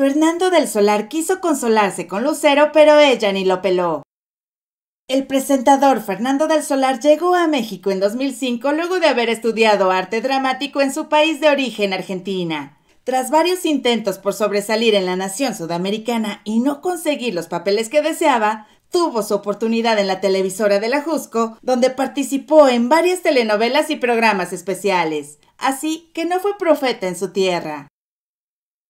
Fernando del Solar quiso consolarse con Lucero, pero ella ni lo peló. El presentador Fernando del Solar llegó a México en 2005 luego de haber estudiado arte dramático en su país de origen, Argentina. Tras varios intentos por sobresalir en la nación sudamericana y no conseguir los papeles que deseaba, tuvo su oportunidad en la televisora de la Jusco, donde participó en varias telenovelas y programas especiales. Así que no fue profeta en su tierra.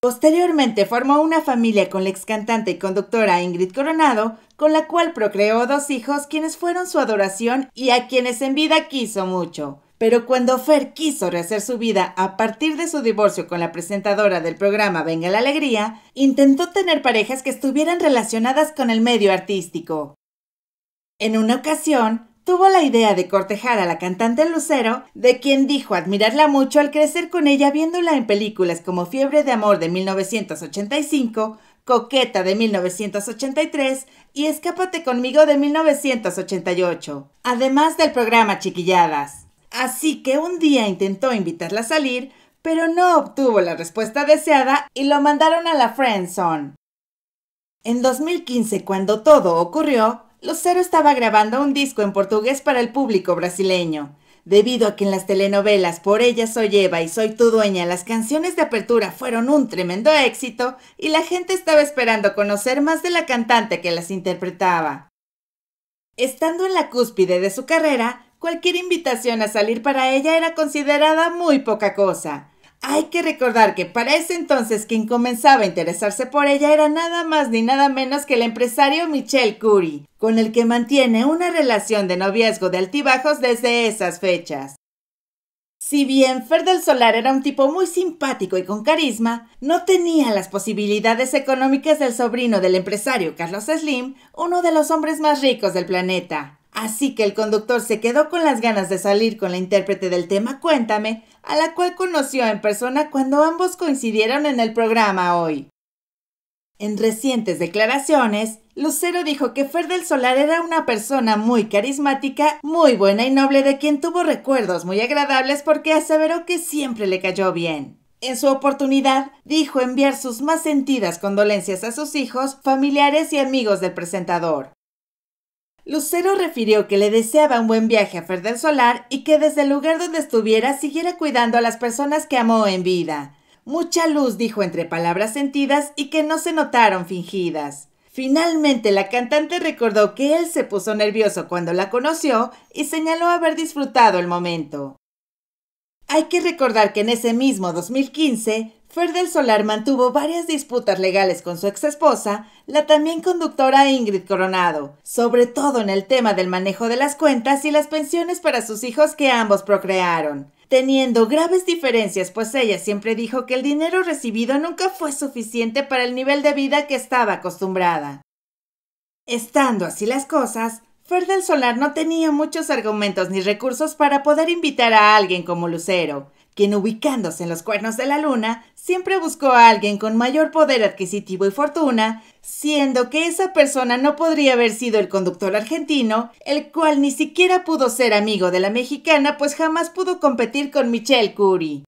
Posteriormente formó una familia con la ex cantante y conductora Ingrid Coronado, con la cual procreó dos hijos quienes fueron su adoración y a quienes en vida quiso mucho. Pero cuando Fer quiso rehacer su vida a partir de su divorcio con la presentadora del programa Venga la Alegría, intentó tener parejas que estuvieran relacionadas con el medio artístico. En una ocasión, tuvo la idea de cortejar a la cantante Lucero, de quien dijo admirarla mucho al crecer con ella viéndola en películas como Fiebre de Amor de 1985, Coqueta de 1983 y Escápate conmigo de 1988, además del programa Chiquilladas. Así que un día intentó invitarla a salir, pero no obtuvo la respuesta deseada y lo mandaron a la Friendzone. En 2015, cuando todo ocurrió, Lucero estaba grabando un disco en portugués para el público brasileño. Debido a que en las telenovelas Por ella soy Eva y Soy tu dueña las canciones de apertura fueron un tremendo éxito y la gente estaba esperando conocer más de la cantante que las interpretaba. Estando en la cúspide de su carrera, cualquier invitación a salir para ella era considerada muy poca cosa. Hay que recordar que para ese entonces quien comenzaba a interesarse por ella era nada más ni nada menos que el empresario Michel Curie, con el que mantiene una relación de noviazgo de altibajos desde esas fechas. Si bien Fer del Solar era un tipo muy simpático y con carisma, no tenía las posibilidades económicas del sobrino del empresario Carlos Slim, uno de los hombres más ricos del planeta. Así que el conductor se quedó con las ganas de salir con la intérprete del tema Cuéntame, a la cual conoció en persona cuando ambos coincidieron en el programa hoy. En recientes declaraciones, Lucero dijo que Fer del Solar era una persona muy carismática, muy buena y noble de quien tuvo recuerdos muy agradables porque aseveró que siempre le cayó bien. En su oportunidad, dijo enviar sus más sentidas condolencias a sus hijos, familiares y amigos del presentador. Lucero refirió que le deseaba un buen viaje a del Solar y que desde el lugar donde estuviera siguiera cuidando a las personas que amó en vida. Mucha luz dijo entre palabras sentidas y que no se notaron fingidas. Finalmente, la cantante recordó que él se puso nervioso cuando la conoció y señaló haber disfrutado el momento. Hay que recordar que en ese mismo 2015, Fer Solar mantuvo varias disputas legales con su exesposa, la también conductora Ingrid Coronado, sobre todo en el tema del manejo de las cuentas y las pensiones para sus hijos que ambos procrearon, teniendo graves diferencias pues ella siempre dijo que el dinero recibido nunca fue suficiente para el nivel de vida que estaba acostumbrada. Estando así las cosas, Ferdel Solar no tenía muchos argumentos ni recursos para poder invitar a alguien como Lucero, quien ubicándose en los cuernos de la luna, siempre buscó a alguien con mayor poder adquisitivo y fortuna, siendo que esa persona no podría haber sido el conductor argentino, el cual ni siquiera pudo ser amigo de la mexicana, pues jamás pudo competir con Michelle Curie.